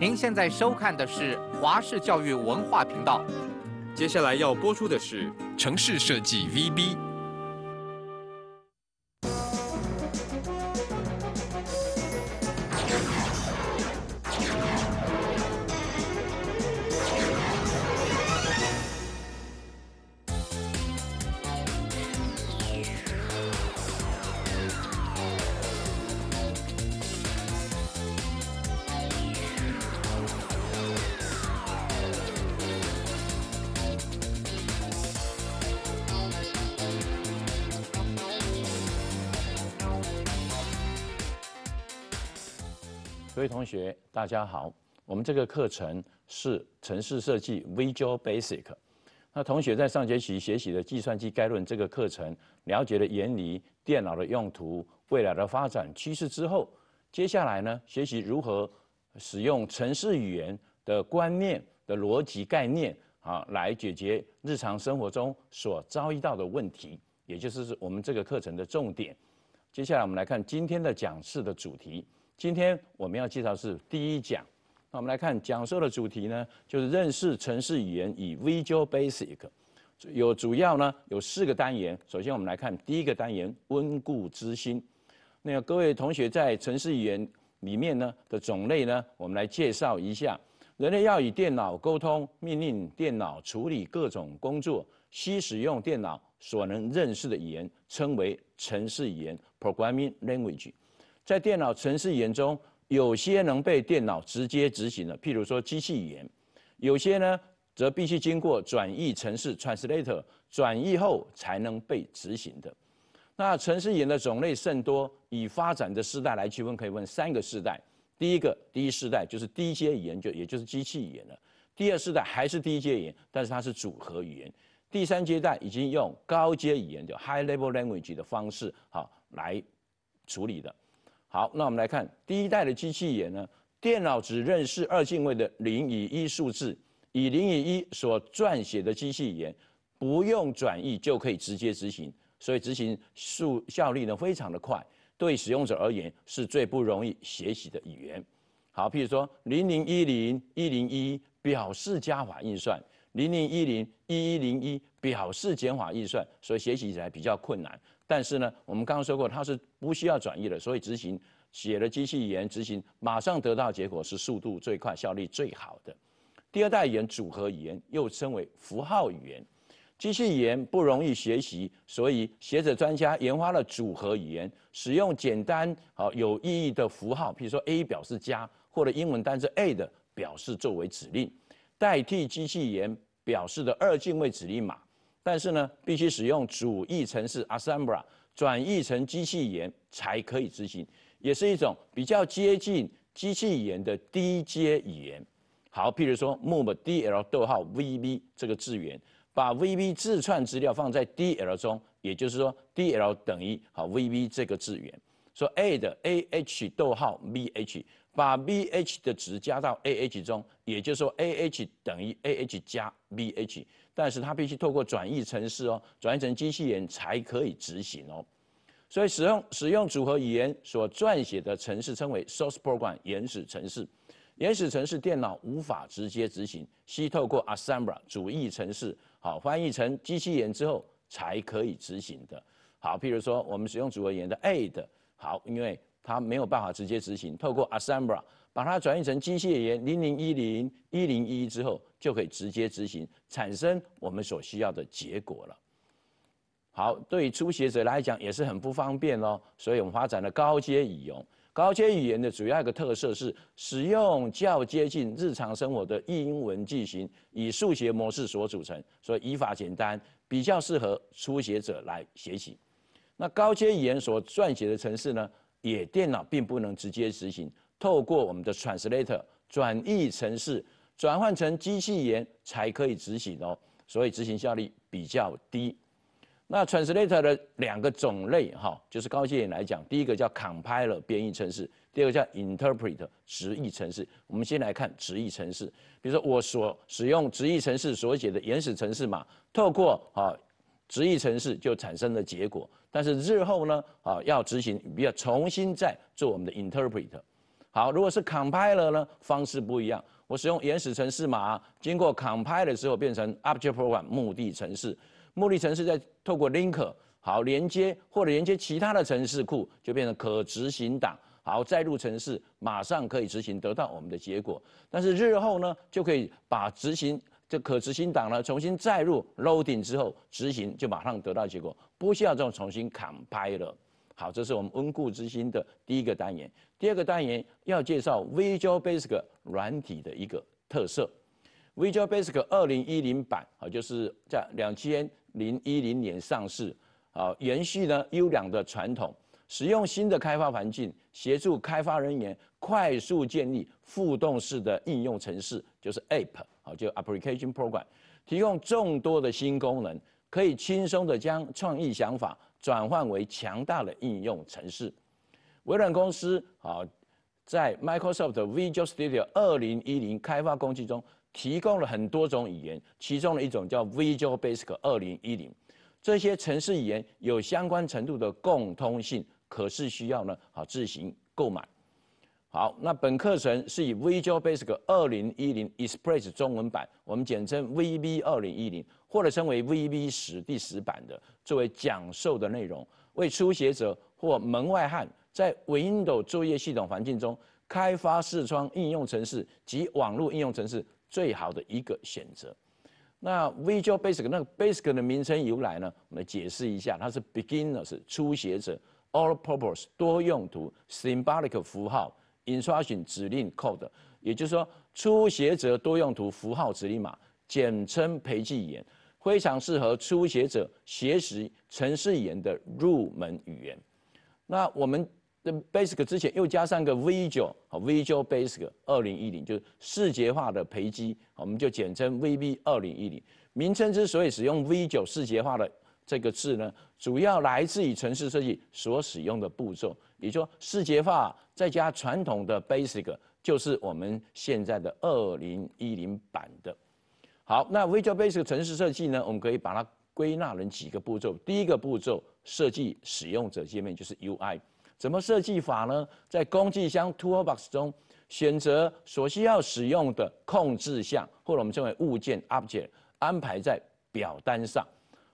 您现在收看的是华视教育文化频道，接下来要播出的是城市设计 V B。大家好，我们这个课程是城市设计 Visual Basic。那同学在上学期学习的计算机概论这个课程，了解了原理、电脑的用途、未来的发展趋势之后，接下来呢，学习如何使用城市语言的观念的逻辑概念，啊，来解决日常生活中所遭遇到的问题，也就是我们这个课程的重点。接下来我们来看今天的讲师的主题。今天我们要介绍是第一讲，那我们来看讲授的主题呢，就是认识程式语言以 Visual Basic，有主要呢有四个单元。首先我们来看第一个单元温故知新，那各位同学在程式语言里面呢的种类呢，我们来介绍一下。人类要与电脑沟通，命令电脑处理各种工作，需使用电脑所能认识的语言，称为程式语言 （Programming Language）。在电脑程式语言中，有些能被电脑直接执行的，譬如说机器语言；有些呢，则必须经过转译程式 （translator） 转译后才能被执行的。那程式语言的种类甚多，以发展的时代来区分，可以分三个时代：第一个第一时代就是低阶语言，就也就是机器语言了；第二世代还是低阶语言，但是它是组合语言；第三阶段已经用高阶语言（就 high-level language） 的方式好来处理的。好，那我们来看第一代的机器语言呢？电脑只认识二进位的零与一数字，以零与一所撰写的机器语言，不用转译就可以直接执行，所以执行速效率呢非常的快，对使用者而言是最不容易学习的语言。好，譬如说零零一零一零一表示加法运算，零零一零一一零一表示减法运算，所以学习起来比较困难。但是呢，我们刚刚说过，它是不需要转译的，所以执行写了机器语言执行马上得到结果是速度最快、效率最好的。第二代语言组合语言又称为符号语言，机器语言不容易学习，所以学者专家研发了组合语言，使用简单好有意义的符号，譬如说 A 表示加，或者英文单词 A 的表示作为指令，代替机器语言表示的二进位指令码。但是呢，必须使用主译程式 Assembler 转译成机器语言才可以执行，也是一种比较接近机器语言的低阶语言。好，譬如说 Move DL, 逗号 VB 这个字元，把 VB 字串资料放在 DL 中，也就是说 DL 等于好 VB 这个字元。说 Add AH, 逗号 BH，把 BH 的值加到 AH 中，也就是说 AH 等于 AH 加 BH。但是它必须透过转译程式哦，转译成机器人才可以执行哦。所以使用使用组合语言所撰写的程式称为 source p r o g r a m 原始程式。原始程式电脑无法直接执行，需透过 assembler 主义程式，好翻译成机器人之后才可以执行的。好，譬如说我们使用组合语言的 A i d 好，因为它没有办法直接执行，透过 assembler。把它转译成机械语言“零零一零一零一”之后，就可以直接执行，产生我们所需要的结果了。好，对初学者来讲也是很不方便哦，所以我们发展了高阶语言。高阶语言的主要一个特色是使用较接近日常生活的英文句型，以数学模式所组成，所以语法简单，比较适合初学者来学习。那高阶语言所撰写的城市呢，也电脑并不能直接执行。透过我们的 translator 转译程式，转换成机器言才可以执行哦，所以执行效率比较低。那 translator 的两个种类哈，就是高阶言来讲，第一个叫 compiler 编译程式，第二个叫 interpreter 直译程式。我们先来看直译程式，比如说我所使用直译程式所写的原始程式码，透过啊直译程式就产生了结果。但是日后呢啊要执行，要重新再做我们的 interpreter。好，如果是 compiler 呢，方式不一样。我使用原始程式码，经过 compiler 之后变成 object program 目的程式，目的程式再透过 linker 好连接或者连接其他的城市库，就变成可执行档。好，再入程式马上可以执行，得到我们的结果。但是日后呢，就可以把执行这可执行档呢重新载入 loading 之后执行，就马上得到结果，不需要这种重新 compiler。好，这是我们温故知新的第一个单元。第二个单元要介绍 Visual Basic 软体的一个特色。Visual Basic 二零一零版啊，就是在两千零一零年上市。啊，延续呢优良的传统，使用新的开发环境，协助开发人员快速建立互动式的应用程式，就是 App 啊，就 Application Program，提供众多的新功能，可以轻松的将创意想法。转换为强大的应用程式。微软公司啊，在 Microsoft Visual Studio 二零一零开发工具中提供了很多种语言，其中的一种叫 Visual Basic 二零一零。这些程式语言有相关程度的共通性，可是需要呢好自行购买。好，那本课程是以 Visual Basic 二零一零 Express 中文版，我们简称 VB 二零一零，或者称为 VB 十第十版的，作为讲授的内容，为初学者或门外汉在 Windows 作业系统环境中开发视窗应用程式及网络应用程式最好的一个选择。那 Visual Basic 那个 Basic 的名称由来呢？我们解释一下，它是 Beginners 初学者，All-purpose 多用途，Symbolic 符号。印刷型指令 code，也就是说，初学者多用途符号指令码，简称裴记言，非常适合初学者学习城市语言的入门语言。那我们的 basic 之前又加上个 V9，好，V9 basic 二零一零，就是视觉化的培基，我们就简称 VB 二零一零。名称之所以使用 V9 视觉化的这个字呢，主要来自于城市设计所使用的步骤。如说，视觉化再加传统的 basic，就是我们现在的二零一零版的。好，那 Visual Basic 城市设计呢？我们可以把它归纳成几个步骤。第一个步骤，设计使用者界面，就是 UI。怎么设计法呢？在工具箱 Toolbox 中选择所需要使用的控制项，或者我们称为物件 Object，安排在表单上。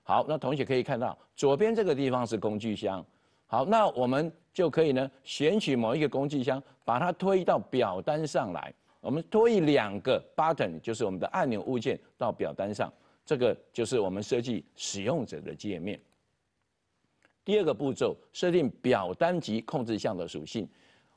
好，那同学可以看到，左边这个地方是工具箱。好，那我们就可以呢，选取某一个工具箱，把它推到表单上来。我们推两个 button，就是我们的按钮物件到表单上。这个就是我们设计使用者的界面。第二个步骤，设定表单级控制项的属性。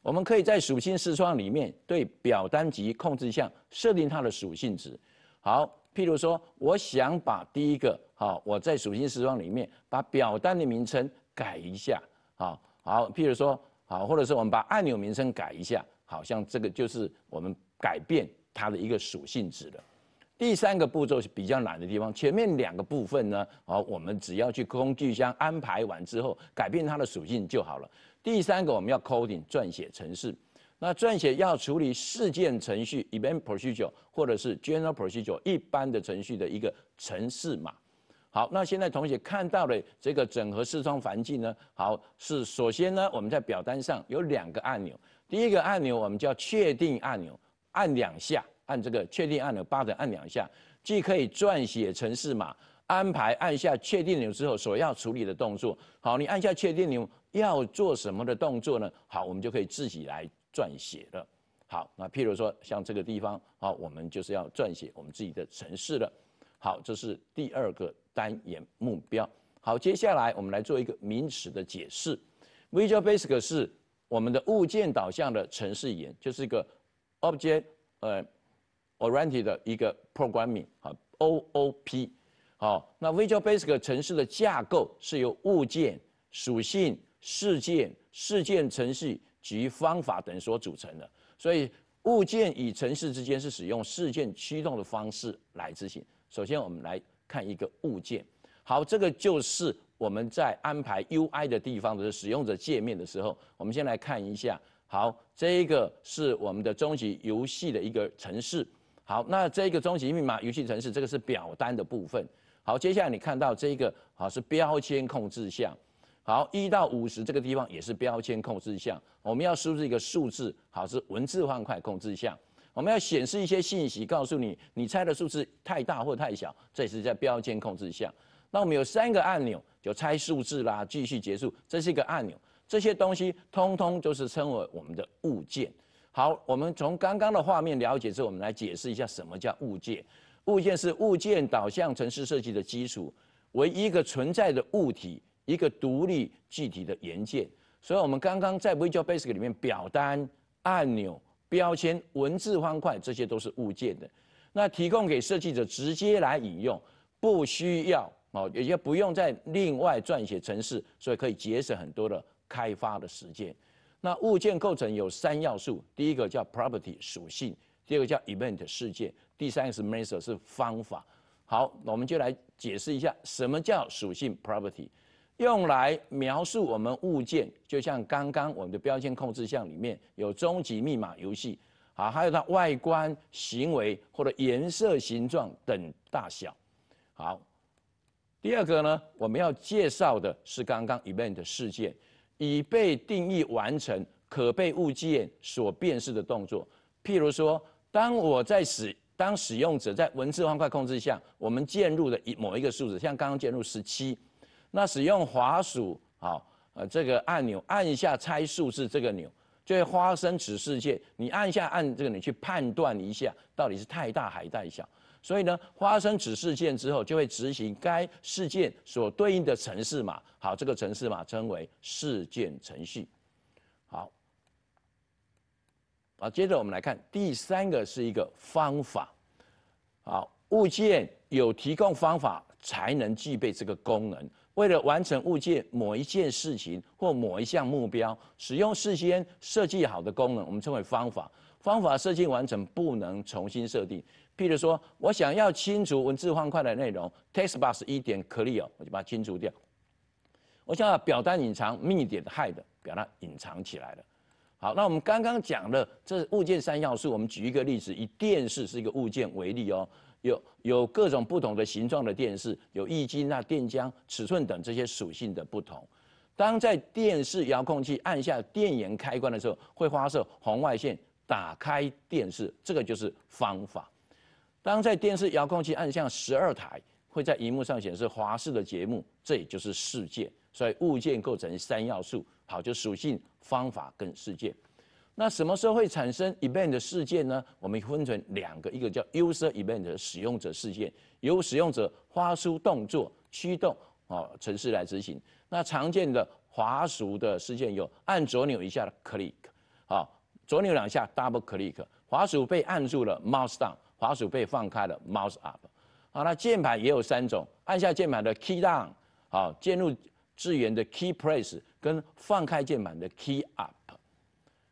我们可以在属性视窗里面对表单级控制项设定它的属性值。好，譬如说，我想把第一个，好，我在属性视窗里面把表单的名称改一下。啊，好，譬如说，好，或者是我们把按钮名称改一下，好像这个就是我们改变它的一个属性值了。第三个步骤是比较难的地方，前面两个部分呢，啊，我们只要去工具箱安排完之后，改变它的属性就好了。第三个我们要 coding 写程式，那撰写要处理事件程序 event procedure 或者是 general procedure 一般的程序的一个程式码。好，那现在同学看到的这个整合视窗环境呢？好，是首先呢，我们在表单上有两个按钮，第一个按钮我们叫确定按钮，按两下，按这个确定按钮，八的按两下，既可以撰写城市码，安排按下确定钮之后所要处理的动作。好，你按下确定钮要做什么的动作呢？好，我们就可以自己来撰写了。好，那譬如说像这个地方，好，我们就是要撰写我们自己的城市了。好，这是第二个。单元目标好，接下来我们来做一个名词的解释。Visual Basic 是我们的物件导向的程式语言，就是一个 object 呃 oriented 的一个 programming 啊 O O P 好。那 Visual Basic 程式的架构是由物件、属性、事件、事件程序及方法等所组成的。所以物件与程式之间是使用事件驱动的方式来执行。首先我们来。看一个物件，好，这个就是我们在安排 UI 的地方的使用者界面的时候，我们先来看一下。好，这一个是我们的终极游戏的一个程式。好，那这个终极密码游戏程式，这个是表单的部分。好，接下来你看到这一个，好是标签控制项。好，一到五十这个地方也是标签控制项，我们要输入一个数字，好是文字方块控制项。我们要显示一些信息，告诉你你猜的数字太大或太小，这是在标签控制下。那我们有三个按钮，就猜数字啦，继续结束，这是一个按钮。这些东西通通就是称为我们的物件。好，我们从刚刚的画面了解之后，我们来解释一下什么叫物件。物件是物件导向城市设计的基础，为一个存在的物体，一个独立具体的元件。所以，我们刚刚在 Visual Basic 里面表单、按钮。标签、文字方块，这些都是物件的。那提供给设计者直接来引用，不需要哦，也就不用再另外撰写程式，所以可以节省很多的开发的时间。那物件构成有三要素，第一个叫 property 属性，第二个叫 event 事件，第三个是 method 是方法。好，我们就来解释一下什么叫属性 property。用来描述我们物件，就像刚刚我们的标签控制项里面有终极密码游戏，啊，还有它外观、行为或者颜色、形状等大小。好，第二个呢，我们要介绍的是刚刚 event 的事件，已被定义完成，可被物件所辨识的动作。譬如说，当我在使当使用者在文字方块控制项，我们进入的某一个数字，像刚刚进入十七。那使用滑鼠，好，呃，这个按钮，按一下猜数字这个钮，就会发生此事件。你按下按这个，你去判断一下，到底是太大还是太小。所以呢，发生此事件之后，就会执行该事件所对应的城市码。好，这个城市码称为事件程序。好，好，接着我们来看第三个是一个方法。好，物件有提供方法，才能具备这个功能。为了完成物件某一件事情或某一项目标，使用事先设计好的功能，我们称为方法。方法设计完成不能重新设定。譬如说我想要清除文字方块的内容，text box 一点 clear，我就把它清除掉。我想表单隐藏，密点 hide，表单隐藏起来了。好，那我们刚刚讲的这物件三要素，我们举一个例子，以电视是一个物件为例哦。有有各种不同的形状的电视，有液晶啊、电浆、尺寸等这些属性的不同。当在电视遥控器按下电源开关的时候，会发射红外线打开电视，这个就是方法。当在电视遥控器按下十二台，会在荧幕上显示华视的节目，这也就是事件。所以物件构成三要素，好，就属性、方法跟事件。那什么时候会产生 event 事件呢？我们分成两个，一个叫 user event，使用者事件，由使用者发出动作驱动，哦程式来执行。那常见的滑鼠的事件有按左扭一下 click，哦，左扭两下 double click，滑鼠被按住了 mouse down，滑鼠被放开了 mouse up。好，那键盘也有三种，按下键盘的 key down，哦，键入字元的 key press，跟放开键盘的 key up。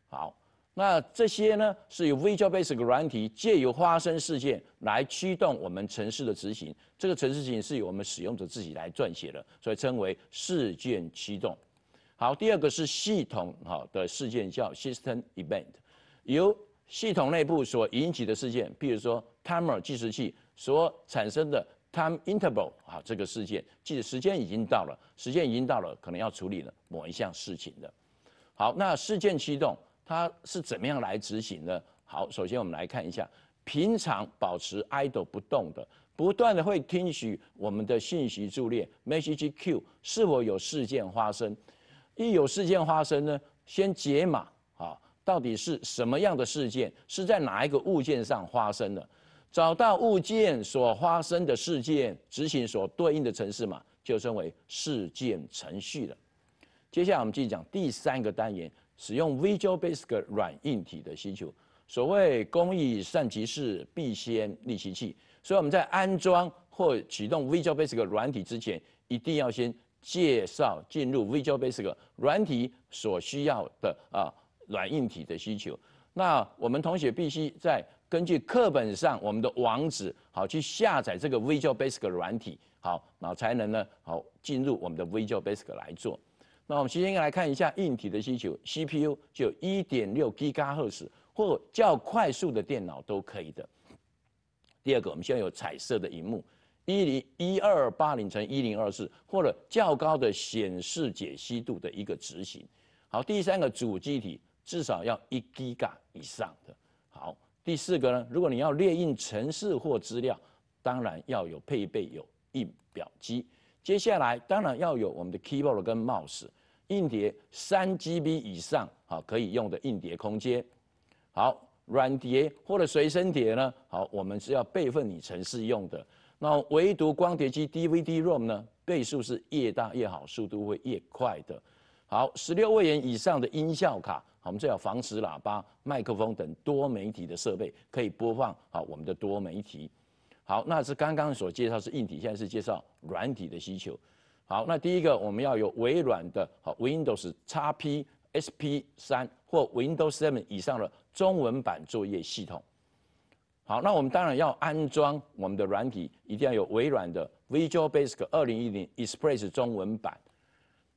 好，那这些呢是由 Visual Basic 的软体借由发生事件来驱动我们城市的执行。这个城市执行是由我们使用者自己来撰写的，所以称为事件驱动。好，第二个是系统好的事件叫 System Event，由系统内部所引起的事件，譬如说 Timer 计时器所产生的 Time Interval 啊这个事件，即时间已经到了，时间已经到了，可能要处理了某一项事情的。好，那事件驱动。它是怎么样来执行呢？好，首先我们来看一下，平常保持 idle 不动的，不断的会听取我们的信息助列 message q 是否有事件发生。一有事件发生呢，先解码啊，到底是什么样的事件，是在哪一个物件上发生的？找到物件所发生的事件，执行所对应的城市码，就称为事件程序了。接下来我们继续讲第三个单元。使用 Visual Basic 软硬体的需求，所谓工艺善其事，必先利其器。所以我们在安装或启动 Visual Basic 软体之前，一定要先介绍进入 Visual Basic 软体所需要的啊软硬体的需求。那我们同学必须在根据课本上我们的网址，好去下载这个 Visual Basic 软体，好，然后才能呢，好进入我们的 Visual Basic 来做。那我们先来看一下硬体的需求，CPU 就一点六 GHz 或较快速的电脑都可以的。第二个，我们现在有彩色的荧幕，一零一二八零乘一零二四，或者较高的显示解析度的一个执行。好，第三个主机体至少要一 Giga 以上的。好，第四个呢，如果你要列印程式或资料，当然要有配备有印表机。接下来当然要有我们的 keyboard 跟 mouse，硬碟三 GB 以上，好可以用的硬碟空间。好，软碟或者随身碟呢？好，我们是要备份你城市用的。那唯独光碟机 DVD ROM 呢？倍数是越大越好，速度会越快的。好，十六位元以上的音效卡，好，我们最好防磁喇叭、麦克风等多媒体的设备可以播放好我们的多媒体。好，那是刚刚所介绍是硬体，现在是介绍软体的需求。好，那第一个我们要有微软的 Windows XP SP3 或 Windows 7以上的中文版作业系统。好，那我们当然要安装我们的软体，一定要有微软的 Visual Basic 2010 Express 中文版。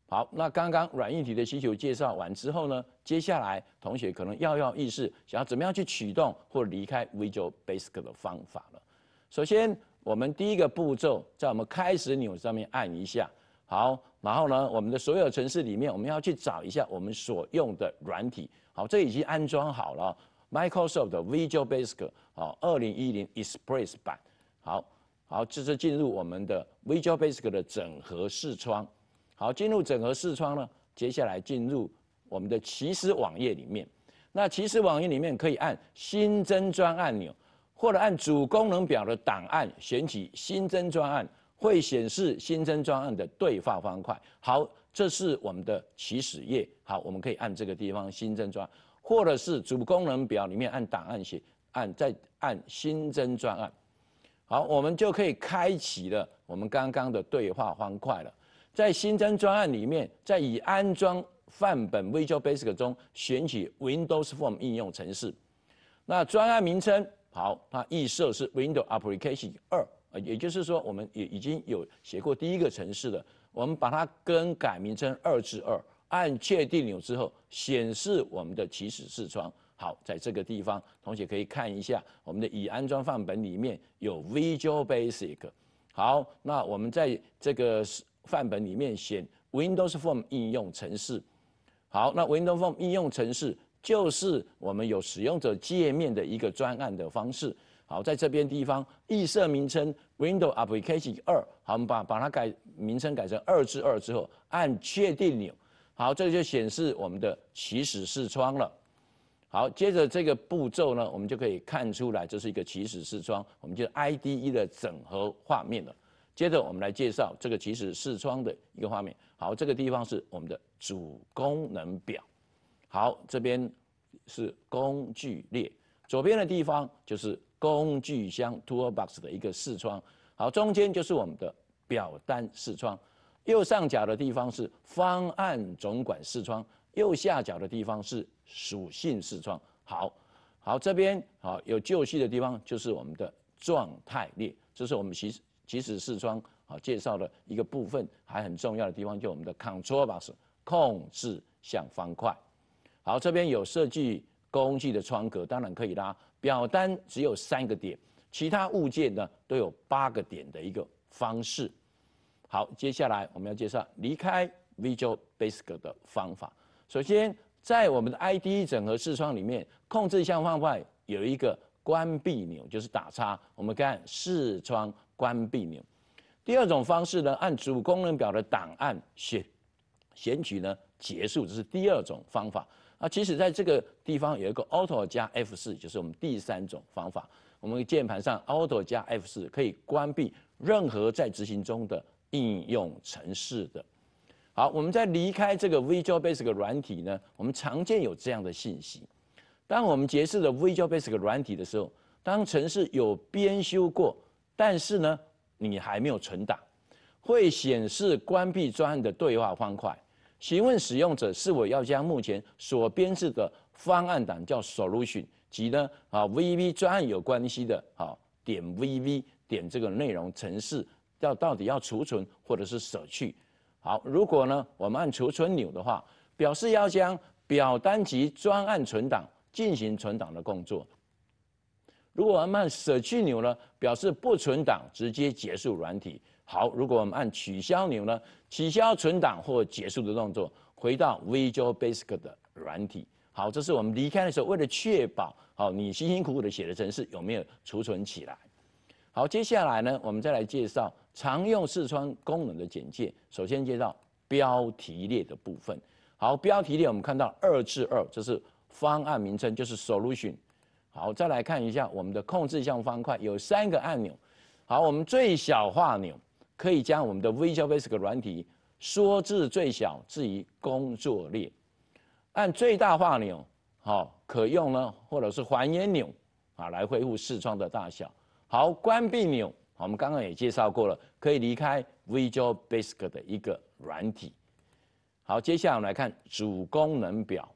好，那刚刚软硬体的需求介绍完之后呢，接下来同学可能要要意识想要怎么样去启动或离开 Visual Basic 的方法了。首先，我们第一个步骤，在我们开始钮上面按一下，好，然后呢，我们的所有城市里面，我们要去找一下我们所用的软体，好，这已经安装好了，Microsoft 的 Visual Basic 哦，二零一零 Express 版，好好，这是进入我们的 Visual Basic 的整合视窗，好，进入整合视窗呢，接下来进入我们的起始网页里面，那起始网页里面可以按新增专按钮。或者按主功能表的档案选取新增专案，会显示新增专案的对话方块。好，这是我们的起始页。好，我们可以按这个地方新增专案，或者是主功能表里面按档案写，按再按新增专案。好，我们就可以开启了我们刚刚的对话方块了。在新增专案里面，在已安装范本 Visual Basic 中选取 Windows Form 应用程式。那专案名称。好，那预设是 Windows Application 二，呃，也就是说我们也已经有写过第一个程式了。我们把它更改名称二至二，按确定钮之后，显示我们的起始视窗。好，在这个地方，同学可以看一下我们的已安装范本里面有 Visual Basic。好，那我们在这个范本里面选 Windows Form 应用程式。好，那 Windows Form 应用程式。就是我们有使用者界面的一个专案的方式，好，在这边地方预设名称 Window Application 二，好，我们把把它改名称改成二至二之后，按确定钮，好，这就显示我们的起始视窗了。好，接着这个步骤呢，我们就可以看出来这是一个起始视窗，我们就 IDE 的整合画面了。接着我们来介绍这个起始视窗的一个画面。好，这个地方是我们的主功能表。好，这边是工具列，左边的地方就是工具箱 （Toolbox） 的一个视窗。好，中间就是我们的表单视窗，右上角的地方是方案总管视窗，右下角的地方是属性视窗。好，好，这边好有旧系的地方就是我们的状态列，这是我们其其实视窗好介绍的一个部分。还很重要的地方就我们的 Control Box 控制项方块。好，这边有设计工具的窗格，当然可以拉表单，只有三个点，其他物件呢都有八个点的一个方式。好，接下来我们要介绍离开 Visual Basic 的方法。首先，在我们的 IDE 整合视窗里面，控制项方块有一个关闭钮，就是打叉。我们看视窗关闭钮。第二种方式呢，按主功能表的档案选选取呢结束，这是第二种方法。啊，其实在这个地方有一个 a u t o 加 F4，就是我们第三种方法。我们键盘上 a u t o 加 F4 可以关闭任何在执行中的应用程式。的好，我们在离开这个 Visual Basic 软体呢，我们常见有这样的信息：当我们结束的 Visual Basic 软体的时候，当程式有编修过，但是呢你还没有存档，会显示关闭专案的对话方块。询问使用者是否要将目前所编制的方案档叫 solution 及呢啊 vv 专案有关系的啊点 vv 点这个内容程式要到底要储存或者是舍去。好，如果呢我们按储存钮的话，表示要将表单及专案存档进行存档的工作。如果我们按舍去钮呢，表示不存档，直接结束软体。好，如果我们按取消钮呢？取消存档或结束的动作，回到 Visual Basic 的软体。好，这是我们离开的时候，为了确保好你辛辛苦苦的写的程式有没有储存起来。好，接下来呢，我们再来介绍常用视窗功能的简介。首先介绍标题列的部分。好，标题列我们看到二至二，这是方案名称，就是 Solution。好，再来看一下我们的控制项方块，有三个按钮。好，我们最小化钮。可以将我们的 Visual Basic 软体缩至最小，置于工作列，按最大化钮，好可用呢，或者是还原钮，啊，来恢复视窗的大小。好，关闭钮，我们刚刚也介绍过了，可以离开 Visual Basic 的一个软体。好，接下来我们来看主功能表。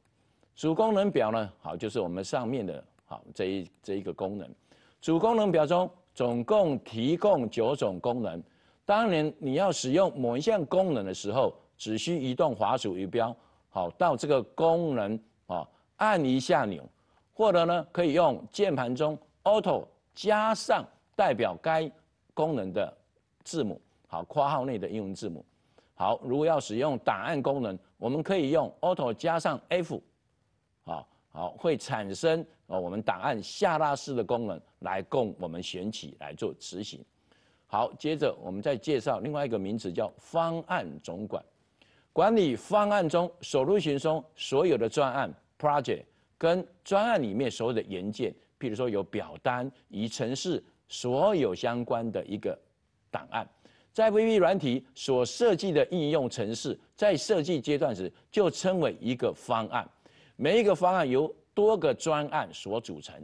主功能表呢，好，就是我们上面的，好这一这一个功能。主功能表中总共提供九种功能。当然，你要使用某一项功能的时候，只需移动滑鼠鼠标，好，到这个功能啊，按一下钮，或者呢，可以用键盘中 auto 加上代表该功能的字母，好，括号内的英文字母。好，如果要使用档案功能，我们可以用 auto 加上 f，啊，好，会产生哦我们档案下拉式的功能来供我们选取来做执行。好，接着我们再介绍另外一个名词，叫方案总管，管理方案中手入行中所有的专案 （project） 跟专案里面所有的元件，譬如说有表单、以程式所有相关的一个档案，在 VB 软体所设计的应用程式在设计阶段时就称为一个方案，每一个方案由多个专案所组成。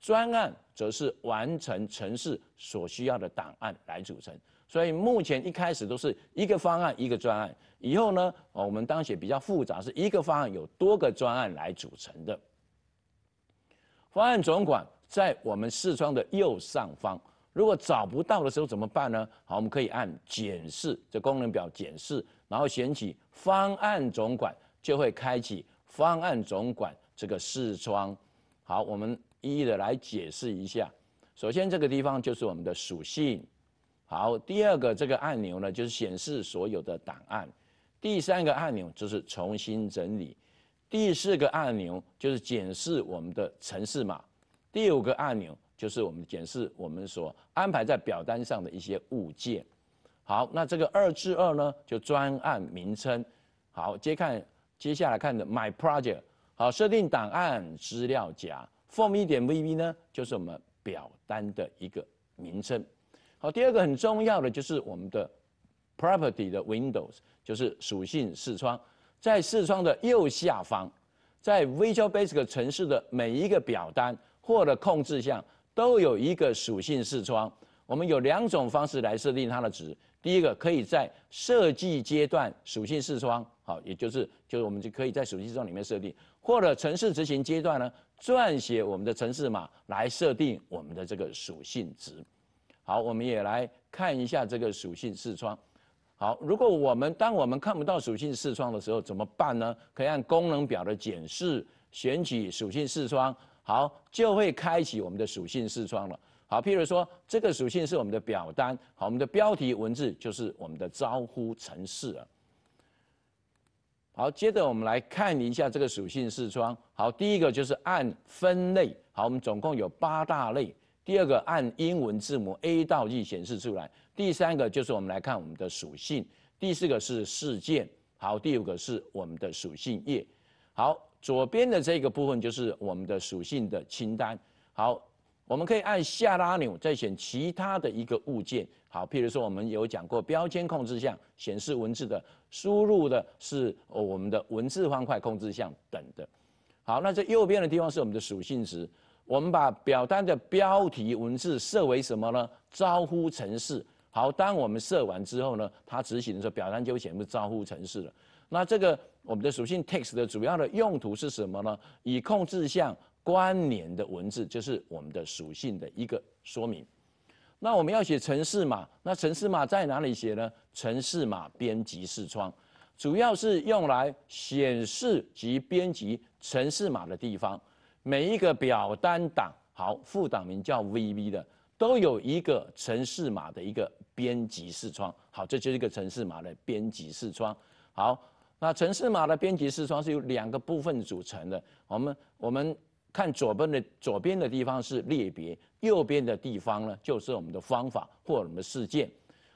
专案则是完成城市所需要的档案来组成，所以目前一开始都是一个方案一个专案，以后呢，哦，我们当写比较复杂，是一个方案有多个专案来组成的。方案总管在我们视窗的右上方，如果找不到的时候怎么办呢？好，我们可以按检视这功能表检视，然后选取方案总管，就会开启方案总管这个视窗。好，我们。一一的来解释一下，首先这个地方就是我们的属性，好，第二个这个按钮呢就是显示所有的档案，第三个按钮就是重新整理，第四个按钮就是检视我们的城市码，第五个按钮就是我们检视我们所安排在表单上的一些物件，好，那这个二至二呢就专案名称，好，接看接下来看的 My Project，好，设定档案资料夹。form 一点 v v 呢，就是我们表单的一个名称。好，第二个很重要的就是我们的 property 的 windows，就是属性视窗。在视窗的右下方，在 Visual Basic 城市的每一个表单或者控制项都有一个属性视窗。我们有两种方式来设定它的值。第一个可以在设计阶段属性视窗，好，也就是就是我们就可以在属性视窗里面设定，或者城市执行阶段呢。撰写我们的城市码，来设定我们的这个属性值。好，我们也来看一下这个属性视窗。好，如果我们当我们看不到属性视窗的时候，怎么办呢？可以按功能表的检视，选取属性视窗。好，就会开启我们的属性视窗了。好，譬如说这个属性是我们的表单，好，我们的标题文字就是我们的招呼城市了。好，接着我们来看一下这个属性视窗。好，第一个就是按分类。好，我们总共有八大类。第二个按英文字母 A 到 E 显示出来。第三个就是我们来看我们的属性。第四个是事件。好，第五个是我们的属性页。好，左边的这个部分就是我们的属性的清单。好，我们可以按下拉钮再选其他的一个物件。好，譬如说我们有讲过标签控制项显示文字的。输入的是我们的文字方块控制项等的。好，那这右边的地方是我们的属性值。我们把表单的标题文字设为什么呢？招呼城市。好，当我们设完之后呢，它执行的时候，表单就显示招呼城市了。那这个我们的属性 text 的主要的用途是什么呢？以控制项关联的文字，就是我们的属性的一个说明。那我们要写城市码，那城市码在哪里写呢？城市码编辑视窗，主要是用来显示及编辑城市码的地方。每一个表单档，好，副档名叫 VB 的，都有一个城市码的一个编辑视窗。好，这就是一个城市码的编辑视窗。好，那城市码的编辑视窗是由两个部分组成的。我们，我们。看左边的左边的地方是类别，右边的地方呢就是我们的方法或我们的事件。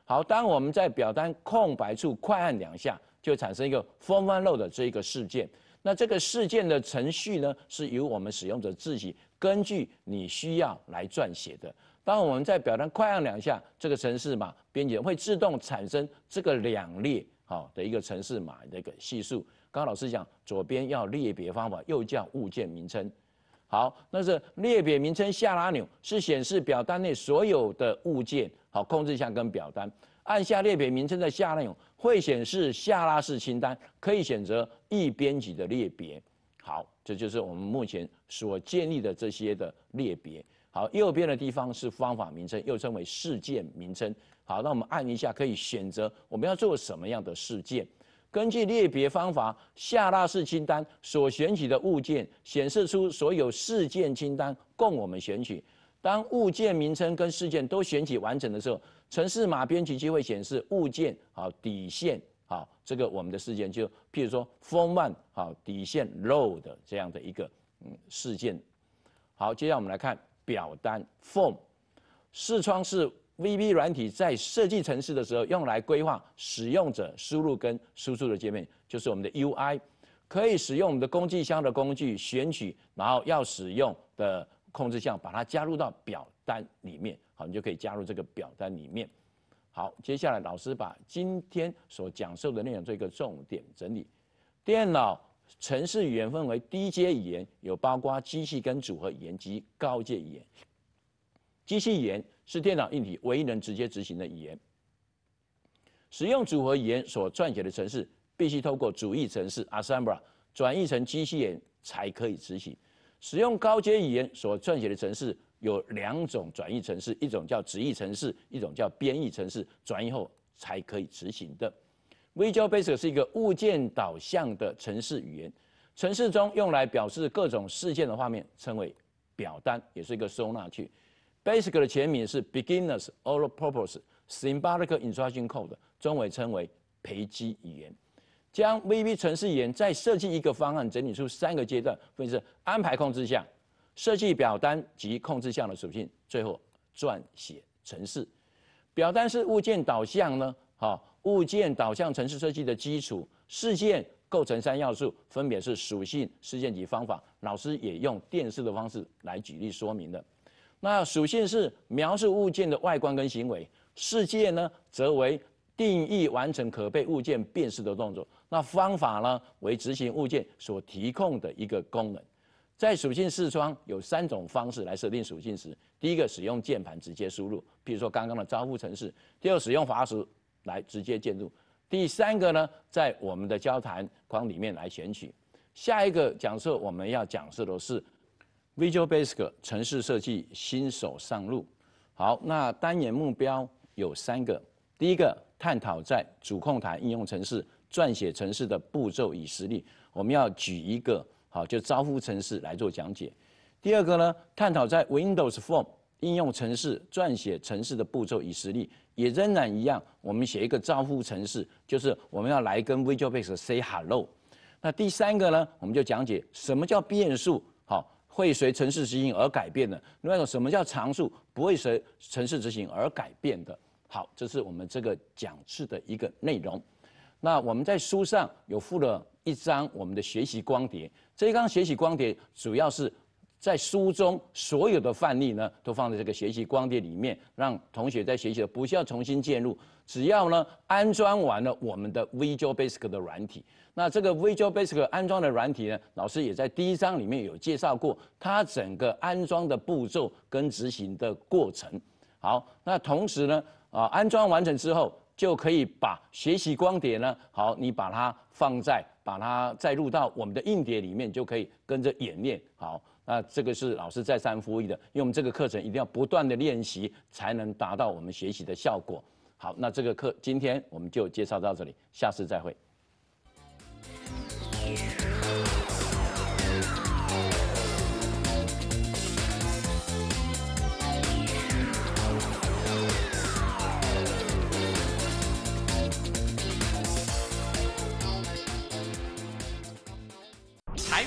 好，当我们在表单空白处快按两下，就产生一个 form n o 这一个事件。那这个事件的程序呢，是由我们使用者自己根据你需要来撰写的。当我们在表单快按两下，这个程式码编辑会自动产生这个两列好的一个程式码的一个系数。刚刚老师讲，左边要列别方法，右叫物件名称。好，那是列表名称下拉钮是显示表单内所有的物件。好，控制下跟表单，按下列表名称的下拉钮会显示下拉式清单，可以选择易编辑的列别。好，这就是我们目前所建立的这些的列别。好，右边的地方是方法名称，又称为事件名称。好，那我们按一下，可以选择我们要做什么样的事件。根据列别方法下拉式清单所选取的物件，显示出所有事件清单供我们选取。当物件名称跟事件都选取完整的时候，城市码编辑就会显示物件好底线好这个我们的事件就譬如说 Form One 好底线 r o w 的这样的一个嗯事件。好，接下来我们来看表单 Form 视窗是。VB 软体在设计程式的时候，用来规划使用者输入跟输出的界面，就是我们的 UI。可以使用我们的工具箱的工具，选取然后要使用的控制项，把它加入到表单里面。好，你就可以加入这个表单里面。好，接下来老师把今天所讲授的内容做一个重点整理。电脑程式语言分为低阶语言，有包括机器跟组合语言及高阶语言。机器语言是电脑硬体唯一能直接执行的语言。使用组合语言所撰写的城市，必须透过主义程式 Assembler 转译成机器人言才可以执行。使用高阶语言所撰写的城市有两种转译程式，一种叫直译程式，一种叫编译程式，转译后才可以执行的。Visual Basic 是一个物件导向的城市语言，城市中用来表示各种事件的画面称为表单，也是一个收纳区。Basic 的全名是 Beginners All Purpose Symbolic Instruction Code，中文称为培基语言。将 VB 城市语言再设计一个方案，整理出三个阶段，分别是安排控制项、设计表单及控制项的属性，最后撰写程式。表单是物件导向呢？好，物件导向城市设计的基础事件构成三要素，分别是属性、事件及方法。老师也用电视的方式来举例说明的。那属性是描述物件的外观跟行为，世界呢则为定义完成可被物件辨识的动作。那方法呢为执行物件所提供的一个功能。在属性视窗有三种方式来设定属性时，第一个使用键盘直接输入，比如说刚刚的招呼程式；第二使用滑鼠来直接进入；第三个呢在我们的交谈框里面来选取。下一个讲设我们要讲设的是。Visual Basic 城市设计新手上路，好，那单元目标有三个，第一个探讨在主控台应用程市撰写城市的步骤与实例，我们要举一个好，就招呼城市来做讲解。第二个呢，探讨在 Windows Form 应用程市撰写城市的步骤与实例，也仍然一样，我们写一个招呼城市，就是我们要来跟 Visual Basic say hello。那第三个呢，我们就讲解什么叫变数，好。会随城市执行而改变的，另外一种什么叫常数不会随城市执行而改变的。好，这是我们这个讲次的一个内容。那我们在书上有附了一张我们的学习光碟，这一张学习光碟主要是。在书中所有的范例呢，都放在这个学习光碟里面，让同学在学习不需要重新介入，只要呢安装完了我们的 Visual Basic 的软体。那这个 Visual Basic 安装的软体呢，老师也在第一章里面有介绍过，它整个安装的步骤跟执行的过程。好，那同时呢，啊，安装完成之后，就可以把学习光碟呢，好，你把它放在，把它载入到我们的硬碟里面，就可以跟着演练。好。那这个是老师再三呼吁的，因为我们这个课程一定要不断的练习，才能达到我们学习的效果。好，那这个课今天我们就介绍到这里，下次再会。